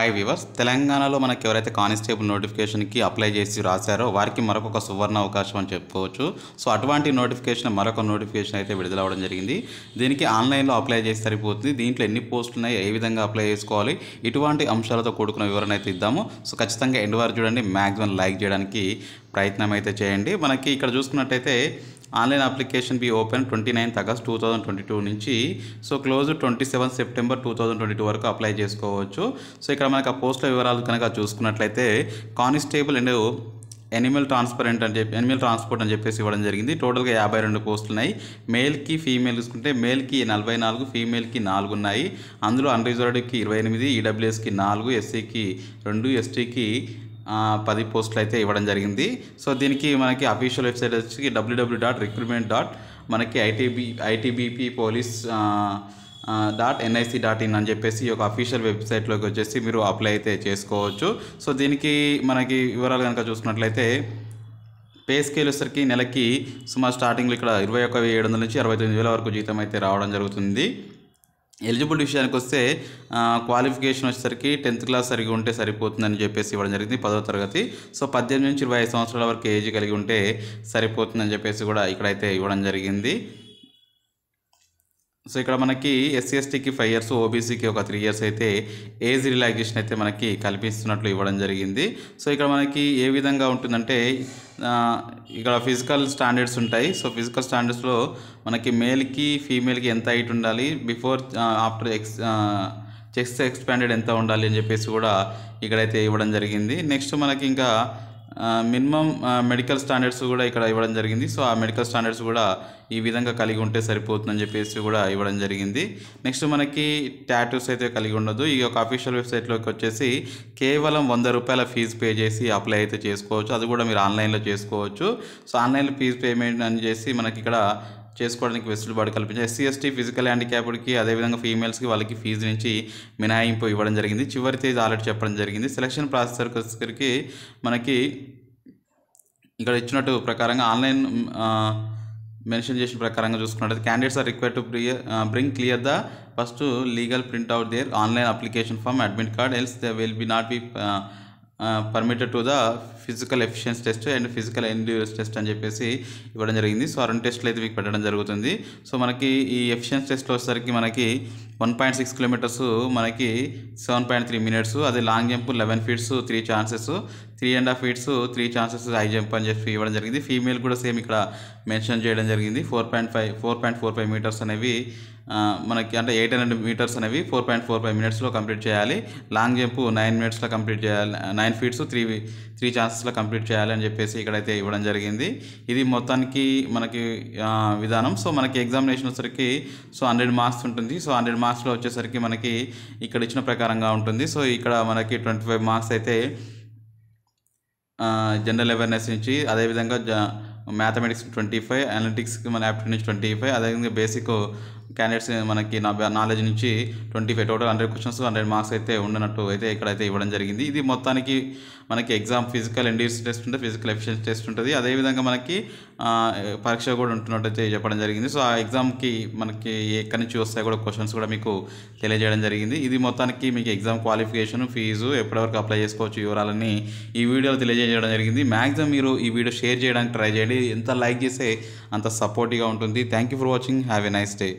high viewers తెలంగాణలో మనకి ఎవరైతే కానిస్టేబుల్ నోటిఫికేషన్కి అప్లై చేసి రాశారో వారికి మరొక సువర్ణ అవకాశం అని చెప్పుకోవచ్చు సో అటువంటి నోటిఫికేషన్ మరొక నోటిఫికేషన్ అయితే విడుదల అవడం జరిగింది దీనికి ఆన్లైన్లో అప్లై చేసి సరిపోతుంది దీంట్లో ఎన్ని పోస్టులు ఉన్నాయి ఏ విధంగా అప్లై చేసుకోవాలి ఇటువంటి అంశాలతో కూడుకున్న వివరణ అయితే ఇద్దాము సో ఖచ్చితంగా ఎండ్ వారు చూడండి మ్యాక్సిమం లైక్ చేయడానికి ప్రయత్నం అయితే చేయండి మనకి ఇక్కడ చూసుకున్నట్టయితే online application be open twenty ninth August two thousand twenty two నుంచి so close twenty seven September two thousand twenty two వరకు అప్లై చేసుకోవచ్చు సో ఇక్కడ మనకు ఆ పోస్టుల వివరాలు కనుక చూసుకున్నట్లయితే కానిస్టేబుల్ అండ్ ఎనిమల్ ట్రాన్స్పరెంట్ అని చెప్పి ఎనిమల్ ట్రాన్స్పోర్ట్ అని చెప్పేసి ఇవ్వడం జరిగింది టోటల్గా యాభై రెండు పోస్టులు ఉన్నాయి మేల్కి ఫీమేల్ తీసుకుంటే మేల్కి నలభై నాలుగు ఫీమేల్కి నాలుగు ఉన్నాయి అందులో అన్రిజర్వ్డ్కి ఇరవై ఎనిమిది ఈడబ్ల్యూఎస్కి e నాలుగు ఎస్సీకి రెండు ఎస్టీకి పది పోస్టులు అయితే ఇవ్వడం జరిగింది సో దీనికి మనకి అఫీషియల్ వెబ్సైట్ వచ్చి డబ్ల్యూడబ్ల్యూ డాట్ రిక్రూట్మెంట్ డాట్ మనకి ITB ITBP police dot NIC dot in అని చెప్పేసి ఈ యొక్క అఫీషియల్ వెబ్సైట్లోకి వచ్చేసి మీరు అప్లై అయితే చేసుకోవచ్చు సో దీనికి మనకి వివరాలు కనుక చూసుకున్నట్లయితే పే స్కేల్ వచ్చేసరికి నెలకి సుమారు స్టార్టింగ్లో ఇక్కడ ఇరవై ఒక ఏడు వందల నుంచి అరవై తొమ్మిది వేల వరకు జీతం అయితే రావడం జరుగుతుంది ఎలిజిబుల్ విషయానికి వస్తే క్వాలిఫికేషన్ వచ్చేసరికి టెన్త్ క్లాస్ సరిగి ఉంటే సరిపోతుందని చెప్పేసి ఇవ్వడం జరిగింది పదవ తరగతి సో పద్దెనిమిది నుంచి ఇరవై సంవత్సరాల వరకు ఏజ్ కలిగి ఉంటే సరిపోతుందని చెప్పేసి కూడా ఇక్కడైతే ఇవ్వడం జరిగింది సో ఇక్కడ మనకి ఎస్సీ ఎస్టీకి ఫైవ్ ఇయర్స్ ఓబీసీకి ఒక త్రీ ఇయర్స్ అయితే ఏజ్ రిలాక్సేషన్ అయితే మనకి కల్పిస్తున్నట్లు ఇవ్వడం జరిగింది సో ఇక్కడ మనకి ఏ విధంగా ఉంటుందంటే ఇక్కడ ఫిజికల్ స్టాండర్డ్స్ ఉంటాయి సో ఫిజికల్ స్టాండర్డ్స్లో మనకి మేల్కి ఫీమేల్కి ఎంత హైట్ ఉండాలి before after ex checks expanded ఎంత ఉండాలి అని చెప్పేసి కూడా ఇక్కడైతే ఇవ్వడం జరిగింది నెక్స్ట్ మనకి ఇంకా మినిమం మెడికల్ స్టాండర్డ్స్ కూడా ఇక్కడ ఇవ్వడం జరిగింది సో ఆ మెడికల్ స్టాండర్డ్స్ కూడా ఈ విధంగా కలిగి ఉంటే సరిపోతుందని చెప్పేసి కూడా ఇవ్వడం జరిగింది నెక్స్ట్ మనకి టాటూస్ అయితే కలిగి ఉండదు ఈ యొక్క అఫీషియల్ వెబ్సైట్లోకి వచ్చేసి కేవలం వంద రూపాయల ఫీజు పే చేసి అప్లై అయితే చేసుకోవచ్చు అది కూడా మీరు ఆన్లైన్లో చేసుకోవచ్చు సో ఆన్లైన్లో ఫీజు పేమెంట్ అని చేసి మనకి ఇక్కడ చేసుకోవడానికి వెసులుబాటు కల్పించారు ఎస్సీ ఎస్టీ ఫిజికల్ హ్యాండిక్యాప్డ్కి అదేవిధంగా ఫీమేల్స్కి వాళ్ళకి ఫీజు నుంచి మినహాయింపు ఇవ్వడం జరిగింది చివరి తేదీ ఆల్రెడీ చెప్పడం జరిగింది సెలక్షన్ ప్రాసెసర్కి మనకి ఇక్కడ ఇచ్చినట్టు ప్రకారంగా ఆన్లైన్ మెన్షన్ చేసిన ప్రకారంగా చూసుకున్నట్టు candidates are require to bring clear the first legal print out their online application form admit card else they will be not be permitted to the physical efficiency test and physical endurance test అని చెప్పేసి ఇవ్వడం జరిగింది so ఆ రెండు టెస్ట్లు అయితే మీకు పెట్టడం జరుగుతుంది సో మనకి ఈ ఎఫిషియన్స్ టెస్ట్లో వచ్చేసరికి మనకి వన్ పాయింట్ సిక్స్ కిలోమీటర్స్ మనకి సెవెన్ పాయింట్ త్రీ మినిట్స్ అదే long jump eleven feets three chances three and half feets three chances high jump అని చెప్పి ఇవ్వడం జరిగింది ఫీమేల్ కూడా సేమ్ ఇక్కడ మెన్షన్ చేయడం జరిగింది four point five four point four five meters అనేవి మనకి అంటే ఎయిట్ హండ్రెడ్ మీటర్స్ అనేవి ఫోర్ పాయింట్ ఫోర్ ఫైవ్ మినిట్స్లో కంప్లీట్ చేయాలి లాంగ్ జంప్ నైన్ మినిట్స్లో కంప్లీట్ చేయాలి నైన్ ఫీట్స్ త్రీ త్రీ ఛాన్సెస్లో కంప్లీట్ చేయాలని చెప్పేసి ఇక్కడైతే ఇవ్వడం జరిగింది ఇది మొత్తానికి మనకి విధానం సో మనకి ఎగ్జామినేషన్ వచ్చేసరికి సో హండ్రెడ్ మార్క్స్ ఉంటుంది సో హండ్రెడ్ మార్క్స్లో వచ్చేసరికి మనకి ఇక్కడ ఇచ్చిన ప్రకారంగా ఉంటుంది సో ఇక్కడ మనకి ట్వంటీ ఫైవ్ మార్క్స్ అయితే జనరల్ అవేర్నెస్ నుంచి అదేవిధంగా మ్యాథమెటిక్స్ ట్వంటీ ఫైవ్ అనలిటిక్స్కి మన యాప్టిట్యూడ్ నుంచి ట్వంటీ ఫైవ్ అదేవిధంగా బేసిక్ క్యాండిడేట్స్ మనకి నా నాలెడ్జ్ నుంచి twenty five total hundred questions hundred marks అయితే ఉండనట్టు అయితే ఇక్కడైతే ఇవ్వడం జరిగింది ఇది మొత్తానికి మనకి ఎగ్జామ్ ఫిజికల్ ఎండ్యూస్ టెస్ట్ ఉంటుంది ఫిజికల్ ఎఫిషియన్సీ టెస్ట్ ఉంటుంది అదేవిధంగా మనకి పరీక్ష కూడా ఉంటున్నట్టు చెప్పడం జరిగింది సో ఆ ఎగ్జామ్కి మనకి ఎక్కడి నుంచి వస్తాయి కూడా క్వశ్చన్స్ కూడా మీకు తెలియజేయడం జరిగింది ఇది మొత్తానికి మీకు ఎగ్జామ్ క్వాలిఫికేషన్ ఫీజు ఎప్పటివరకు అప్లై చేసుకోవచ్చు వివరాలని ఈ వీడియోలో తెలియజేయడం జరిగింది మ్యాక్సిమం మీరు ఈ వీడియో షేర్ చేయడానికి ట్రై చేయండి ఎంత లైక్ చేస్తే అంత సపోర్టివ్గా ఉంటుంది thank you for watching have a nice day